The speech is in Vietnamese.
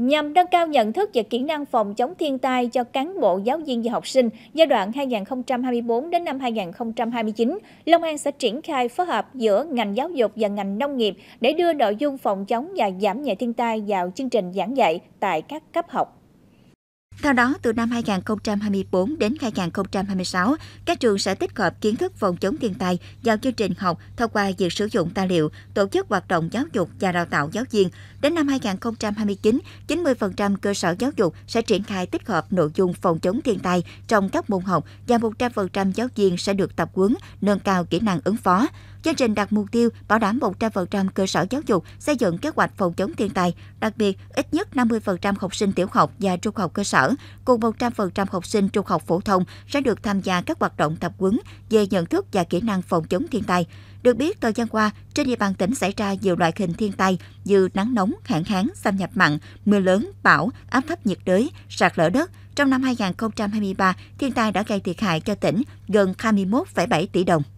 Nhằm nâng cao nhận thức và kỹ năng phòng chống thiên tai cho cán bộ, giáo viên và học sinh giai đoạn 2024 đến năm 2029, Long An sẽ triển khai phối hợp giữa ngành giáo dục và ngành nông nghiệp để đưa nội dung phòng chống và giảm nhẹ thiên tai vào chương trình giảng dạy tại các cấp học. Theo đó, từ năm 2024 đến 2026, các trường sẽ tích hợp kiến thức phòng chống thiên tai vào chương trình học thông qua việc sử dụng tài liệu, tổ chức hoạt động giáo dục và đào tạo giáo viên. Đến năm 2029, 90% cơ sở giáo dục sẽ triển khai tích hợp nội dung phòng chống thiên tai trong các môn học và 100% giáo viên sẽ được tập huấn nâng cao kỹ năng ứng phó. Chương trình đặt mục tiêu bảo đảm 100% cơ sở giáo dục xây dựng kế hoạch phòng chống thiên tai, đặc biệt ít nhất 50% học sinh tiểu học và trung học cơ sở sở, cùng 100% học sinh trung học phổ thông sẽ được tham gia các hoạt động tập huấn về nhận thức và kỹ năng phòng chống thiên tai. Được biết, thời gian qua, trên địa bàn tỉnh xảy ra nhiều loại hình thiên tai như nắng nóng, hạn hán, xâm nhập mặn, mưa lớn, bão, áp thấp nhiệt đới, sạt lở đất. Trong năm 2023, thiên tai đã gây thiệt hại cho tỉnh gần 21,7 tỷ đồng.